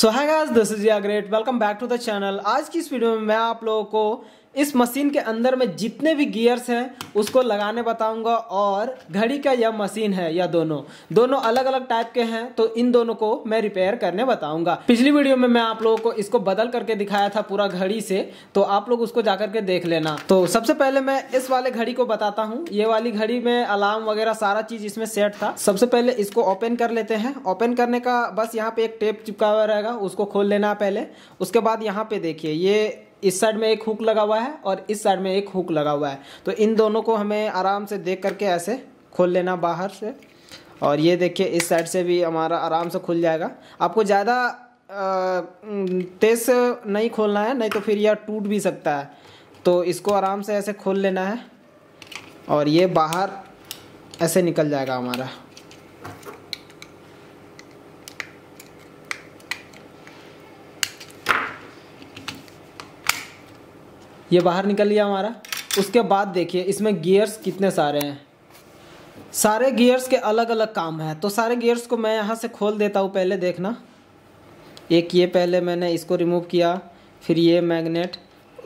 सो है guys this is yeah great welcome back to the channel आज की इस वीडियो में मैं आप लोगों को इस मशीन के अंदर में जितने भी गियर्स हैं उसको लगाने बताऊंगा और घड़ी का यह मशीन है यह दोनों दोनों अलग अलग टाइप के हैं तो इन दोनों को मैं रिपेयर करने बताऊंगा पिछली वीडियो में मैं आप लोगों को इसको बदल करके दिखाया था पूरा घड़ी से तो आप लोग उसको जाकर के देख लेना तो सबसे पहले मैं इस वाले घड़ी को बताता हूँ ये वाली घड़ी में अलार्म वगैरह सारा चीज इसमें सेट था सबसे पहले इसको ओपन कर लेते हैं ओपन करने का बस यहाँ पे एक टेप चिपका हुआ रहेगा उसको खोल लेना पहले उसके बाद यहाँ पे देखिए ये इस साइड में एक हुक लगा हुआ है और इस साइड में एक हुक लगा हुआ है तो इन दोनों को हमें आराम से देख करके ऐसे खोल लेना बाहर से और ये देखिए इस साइड से भी हमारा आराम से खुल जाएगा आपको ज़्यादा तेज से नहीं खोलना है नहीं तो फिर यह टूट भी सकता है तो इसको आराम से ऐसे खोल लेना है और ये बाहर ऐसे निकल जाएगा हमारा ये बाहर निकल लिया हमारा उसके बाद देखिए इसमें गियर्स कितने सारे हैं सारे गियर्स के अलग अलग काम हैं तो सारे गियर्स को मैं यहाँ से खोल देता हूँ पहले देखना एक ये पहले मैंने इसको रिमूव किया फिर ये मैग्नेट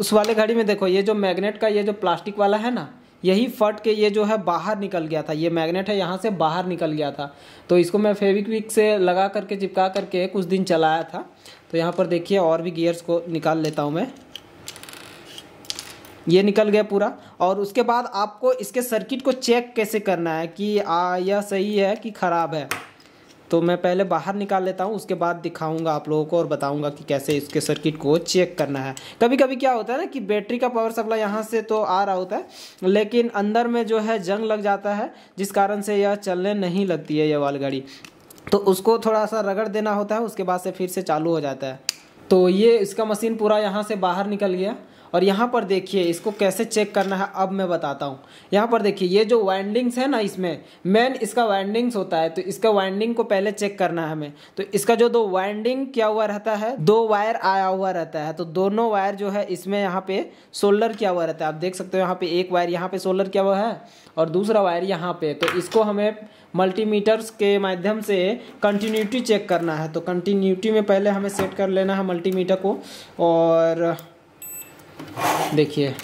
उस वाले घड़ी में देखो ये जो मैग्नेट का ये जो प्लास्टिक वाला है ना यही फट के ये जो है बाहर निकल गया था ये मैग्नेट है यहाँ से बाहर निकल गया था तो इसको मैं फेविक्विक से लगा करके चिपका करके कुछ दिन चलाया था तो यहाँ पर देखिए और भी गियर्स को निकाल लेता हूँ मैं ये निकल गया पूरा और उसके बाद आपको इसके सर्किट को चेक कैसे करना है कि आ, यह सही है कि ख़राब है तो मैं पहले बाहर निकाल लेता हूँ उसके बाद दिखाऊंगा आप लोगों को और बताऊंगा कि कैसे इसके सर्किट को चेक करना है कभी कभी क्या होता है ना कि बैटरी का पावर सप्लाई यहाँ से तो आ रहा होता है लेकिन अंदर में जो है जंग लग जाता है जिस कारण से यह चलने नहीं लगती है यह गाड़ी तो उसको थोड़ा सा रगड़ देना होता है उसके बाद से फिर से चालू हो जाता है तो ये इसका मशीन पूरा यहाँ से बाहर निकल गया और यहाँ पर देखिए इसको कैसे चेक करना है अब मैं बताता हूँ यहाँ पर देखिए ये जो वाइंडिंग्स है ना इसमें मेन इसका वाइंडिंग्स होता है तो इसका वाइंडिंग को पहले चेक करना है हमें तो इसका जो दो वाइंडिंग क्या हुआ रहता है दो वायर आया हुआ रहता है तो दोनों वायर जो है इसमें यहाँ पे सोल्डर क्या हुआ रहता है आप देख सकते हो यहाँ पे एक वायर यहाँ पे सोलर क्या हुआ है और दूसरा वायर यहाँ पे तो इसको हमें मल्टीमीटर्स के माध्यम से कंटिन्यूटी चेक करना है तो कंटिन्यूटी में पहले हमें सेट कर लेना है मल्टीमीटर को और देखिए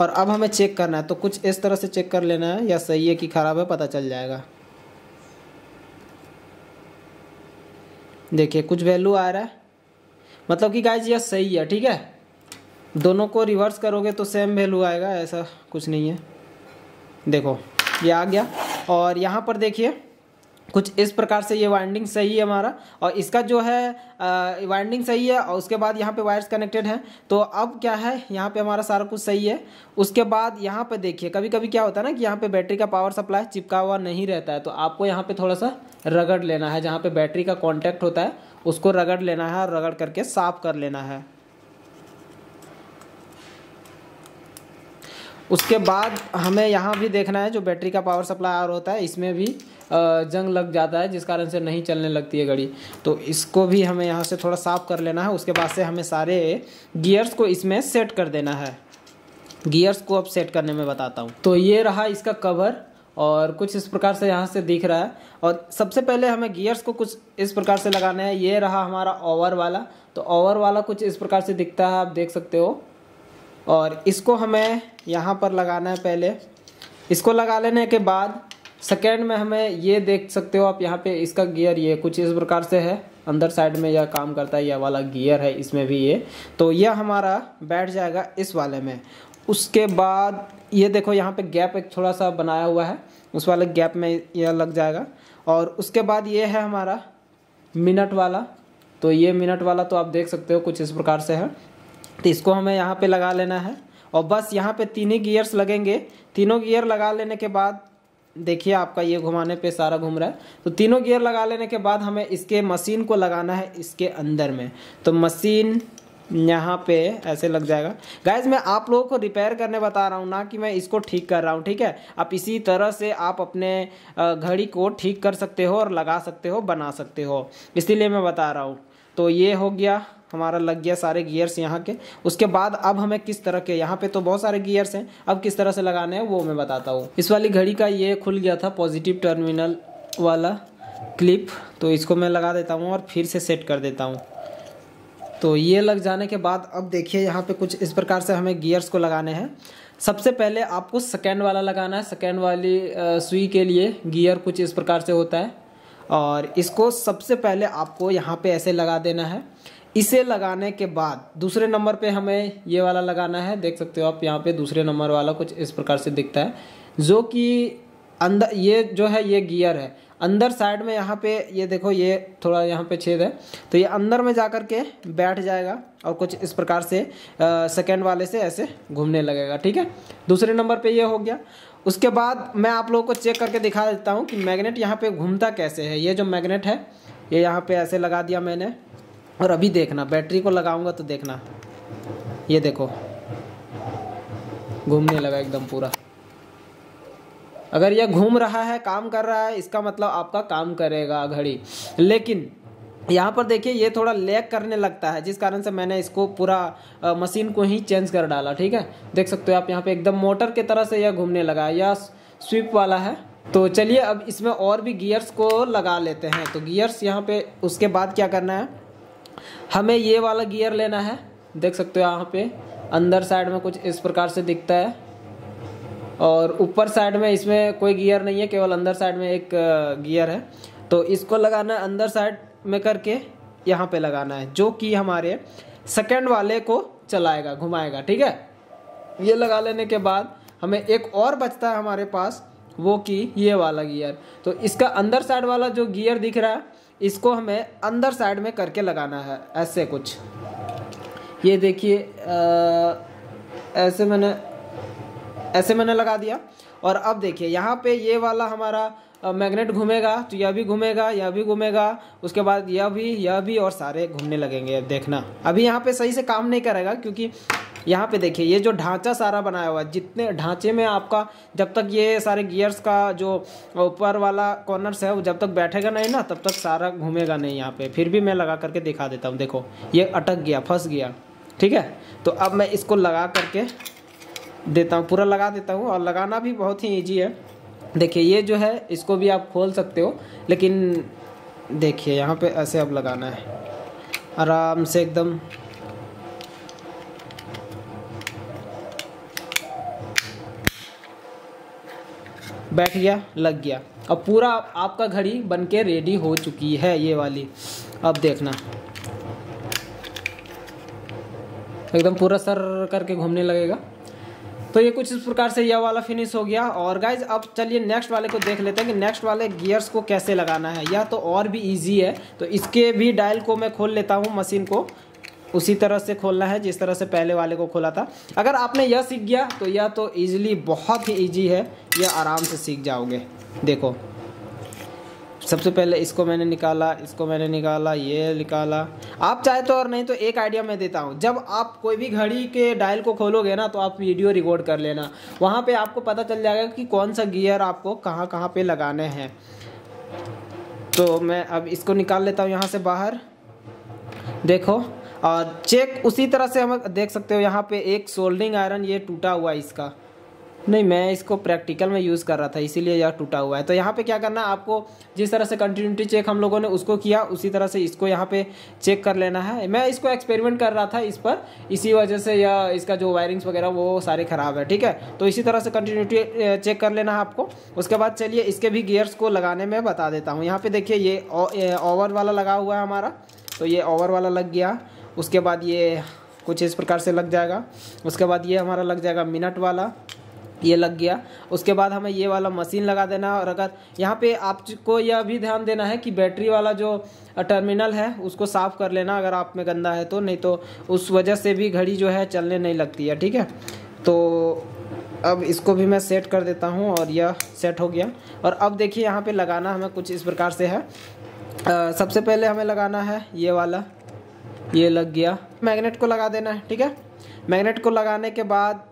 और अब हमें चेक करना है तो कुछ इस तरह से चेक कर लेना है या सही है कि ख़राब है पता चल जाएगा देखिए कुछ वैल्यू आ रहा है मतलब कि गाइज यह सही है ठीक है दोनों को रिवर्स करोगे तो सेम वैल्यू आएगा ऐसा कुछ नहीं है देखो ये आ गया और यहाँ पर देखिए कुछ इस प्रकार से ये वाइंडिंग सही है हमारा और इसका जो है वाइंडिंग सही है और उसके बाद यहाँ पे वायर्स कनेक्टेड हैं तो अब क्या है यहाँ पे हमारा सारा कुछ सही है उसके बाद यहाँ पे देखिए कभी कभी क्या होता है ना कि यहाँ पे बैटरी का पावर सप्लाई चिपका हुआ नहीं रहता है तो आपको यहाँ पे थोड़ा सा रगड़ लेना है जहाँ पे बैटरी का कॉन्टैक्ट होता है उसको रगड़ लेना है और रगड़ करके साफ कर लेना है उसके बाद हमें यहाँ भी देखना है जो बैटरी का पावर सप्लाई और होता है इसमें भी जंग लग जाता है जिस कारण से नहीं चलने लगती है गाड़ी तो इसको भी हमें यहाँ से थोड़ा साफ़ कर लेना है उसके बाद से हमें सारे गियर्स को इसमें सेट कर देना है गियर्स को अब सेट करने में बताता हूँ तो ये रहा इसका कवर और कुछ इस प्रकार से यहाँ से दिख रहा है और सबसे पहले हमें गियर्स को कुछ इस प्रकार से लगाना है ये रहा हमारा ओवर वाला तो ओवर वाला कुछ इस प्रकार से दिखता है आप देख सकते हो और इसको हमें यहाँ पर लगाना है पहले इसको लगा लेने के बाद सेकेंड में हमें ये देख सकते हो आप यहाँ पे इसका गियर ये कुछ इस प्रकार से है अंदर साइड में यह काम करता है यह वाला गियर है इसमें भी ये तो यह हमारा बैठ जाएगा इस वाले में उसके बाद ये देखो यहाँ पे गैप एक थोड़ा सा बनाया हुआ है उस वाले गैप में यह लग जाएगा और उसके बाद ये है हमारा मिनट वाला तो ये मिनट वाला तो आप देख सकते हो कुछ इस प्रकार से है तो इसको हमें यहाँ पे लगा लेना है और बस यहाँ पे तीन ही गियर्स लगेंगे तीनों गियर लगा लेने के बाद देखिए आपका ये घुमाने पे सारा घूम रहा है तो तीनों गियर लगा लेने के बाद हमें इसके मशीन को लगाना है इसके अंदर में तो मशीन यहाँ पे ऐसे लग जाएगा गाइज मैं आप लोगों को रिपेयर करने बता रहा हूँ ना कि मैं इसको ठीक कर रहा हूँ ठीक है आप इसी तरह से आप अपने घड़ी को ठीक कर सकते हो और लगा सकते हो बना सकते हो इसीलिए मैं बता रहा हूँ तो ये हो गया हमारा लग गया सारे गियर्स यहाँ के उसके बाद अब हमें किस तरह के यहाँ पे तो बहुत सारे गियर्स हैं अब किस तरह से लगाने हैं वो मैं बताता हूँ इस वाली घड़ी का ये खुल गया था पॉजिटिव टर्मिनल वाला क्लिप तो इसको मैं लगा देता हूँ और फिर से सेट कर देता हूँ तो ये लग जाने के बाद अब देखिए यहाँ पे कुछ इस प्रकार से हमें गियर्स को लगाने हैं सबसे पहले आपको सेकेंड वाला लगाना है सेकेंड वाली सुई के लिए गियर कुछ इस प्रकार से होता है और इसको सबसे पहले आपको यहाँ पे ऐसे लगा देना है इसे लगाने के बाद दूसरे नंबर पे हमें ये वाला लगाना है देख सकते हो आप यहाँ पे दूसरे नंबर वाला कुछ इस प्रकार से दिखता है जो कि अंदर ये जो है ये गियर है अंदर साइड में यहाँ पे ये देखो ये थोड़ा यहाँ पे छेद है तो ये अंदर में जा के बैठ जाएगा और कुछ इस प्रकार से सेकेंड वाले से ऐसे घूमने लगेगा ठीक है दूसरे नंबर पे ये हो गया उसके बाद मैं आप लोगों को चेक करके दिखा देता हूँ कि मैग्नेट यहाँ पे घूमता कैसे है ये जो मैग्नेट है ये यहाँ पे ऐसे लगा दिया मैंने और अभी देखना बैटरी को लगाऊंगा तो देखना ये देखो घूमने लगा एकदम पूरा अगर यह घूम रहा है काम कर रहा है इसका मतलब आपका काम करेगा घड़ी लेकिन यहाँ पर देखिए ये थोड़ा लैग करने लगता है जिस कारण से मैंने इसको पूरा मशीन को ही चेंज कर डाला ठीक है देख सकते हो आप यहाँ पे एकदम मोटर की तरह से यह घूमने लगा है यह स्विप वाला है तो चलिए अब इसमें और भी गियर्स को लगा लेते हैं तो गियर्स यहाँ पे उसके बाद क्या करना है हमें ये वाला गियर लेना है देख सकते हो यहाँ पे अंदर साइड में कुछ इस प्रकार से दिखता है और ऊपर साइड में इसमें कोई गियर नहीं है केवल अंदर साइड में एक गियर है तो इसको लगाना है अंदर साइड में करके यहाँ पे लगाना है जो कि हमारे सेकेंड वाले को चलाएगा घुमाएगा ठीक है ये लगा लेने के बाद हमें एक और बचता है हमारे पास वो कि ये वाला गियर तो इसका अंदर साइड वाला जो गियर दिख रहा है इसको हमें अंदर साइड में करके लगाना है ऐसे कुछ ये देखिए ऐसे मैंने ऐसे मैंने लगा दिया और अब देखिए यहाँ पे ये वाला हमारा मैग्नेट घूमेगा तो यह भी घूमेगा यह भी घूमेगा उसके बाद यह भी यह भी और सारे घूमने लगेंगे देखना अभी यहाँ पे सही से काम नहीं करेगा क्योंकि यहाँ पे देखिए ये जो ढांचा सारा बनाया हुआ है जितने ढांचे में आपका जब तक ये सारे गियर्स का जो ऊपर वाला कॉर्नर्स है वो जब तक बैठेगा नहीं ना तब तक सारा घूमेगा नहीं यहाँ पे फिर भी मैं लगा करके दिखा देता हूँ देखो ये अटक गया फंस गया ठीक है तो अब मैं इसको लगा करके देता हूँ पूरा लगा देता हूँ और लगाना भी बहुत ही ईजी है देखिए ये जो है इसको भी आप खोल सकते हो लेकिन देखिए यहाँ पे ऐसे अब लगाना है आराम से एकदम बैठ गया लग गया अब पूरा आपका घड़ी बन के रेडी हो चुकी है ये वाली अब देखना एकदम पूरा सर करके घूमने लगेगा तो ये कुछ इस प्रकार से यह वाला फिनिश हो गया और गाइज अब चलिए नेक्स्ट वाले को देख लेते हैं कि नेक्स्ट वाले गियर्स को कैसे लगाना है यह तो और भी इजी है तो इसके भी डायल को मैं खोल लेता हूँ मशीन को उसी तरह से खोलना है जिस तरह से पहले वाले को खोला था अगर आपने यह सीख गया तो यह तो ईजिली बहुत ही ईजी है यह आराम से सीख जाओगे देखो सबसे पहले इसको मैंने निकाला इसको मैंने निकाला ये निकाला आप चाहे तो और नहीं तो एक आइडिया मैं देता हूँ जब आप कोई भी घड़ी के डायल को खोलोगे ना तो आप वीडियो रिकॉर्ड कर लेना वहाँ पे आपको पता चल जाएगा कि कौन सा गियर आपको कहाँ कहाँ पे लगाने हैं तो मैं अब इसको निकाल लेता हूँ यहाँ से बाहर देखो और चेक उसी तरह से हम देख सकते हो यहाँ पे एक सोल्डिंग आयरन ये टूटा हुआ है इसका नहीं मैं इसको प्रैक्टिकल में यूज़ कर रहा था इसीलिए यह टूटा हुआ है तो यहाँ पे क्या करना आपको जिस तरह से कंटिन्यूटी चेक हम लोगों ने उसको किया उसी तरह से इसको यहाँ पे चेक कर लेना है मैं इसको एक्सपेरिमेंट कर रहा था इस पर इसी वजह से यह इसका जो वायरिंग्स वगैरह वो सारे ख़राब है ठीक है तो इसी तरह से कंटिन्यूटी चेक कर लेना है आपको उसके बाद चलिए इसके भी गियर्स को लगाने में बता देता हूँ यहाँ पर देखिए ये ओवर वाला लगा हुआ है हमारा तो ये ओवर वाला लग गया उसके बाद ये कुछ इस प्रकार से लग जाएगा उसके बाद ये हमारा लग जाएगा मिनट वाला ये लग गया उसके बाद हमें ये वाला मशीन लगा देना और अगर यहाँ पे आपको यह भी ध्यान देना है कि बैटरी वाला जो टर्मिनल है उसको साफ़ कर लेना अगर आप में गंदा है तो नहीं तो उस वजह से भी घड़ी जो है चलने नहीं लगती है ठीक है तो अब इसको भी मैं सेट कर देता हूँ और यह सेट हो गया और अब देखिए यहाँ पर लगाना हमें कुछ इस प्रकार से है आ, सबसे पहले हमें लगाना है ये वाला ये लग गया मैग्नेट को लगा देना है ठीक है मैग्नेट को लगाने के बाद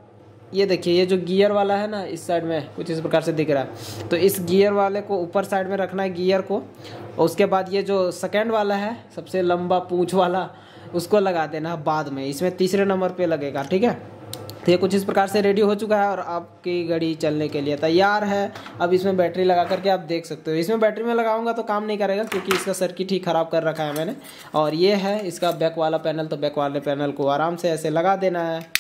ये देखिए ये जो गियर वाला है ना इस साइड में कुछ इस प्रकार से दिख रहा है तो इस गियर वाले को ऊपर साइड में रखना है गियर को और उसके बाद ये जो सेकेंड वाला है सबसे लंबा पूँछ वाला उसको लगा देना है बाद में इसमें तीसरे नंबर पे लगेगा ठीक है तो ये कुछ इस प्रकार से रेडी हो चुका है और आपकी गाड़ी चलने के लिए तैयार है अब इसमें बैटरी लगा करके आप देख सकते हो इसमें बैटरी में लगाऊंगा तो काम नहीं करेगा क्योंकि इसका सर्किट ही ख़राब कर रखा है मैंने और ये है इसका बैक वाला पैनल तो बैक वाले पैनल को आराम से ऐसे लगा देना है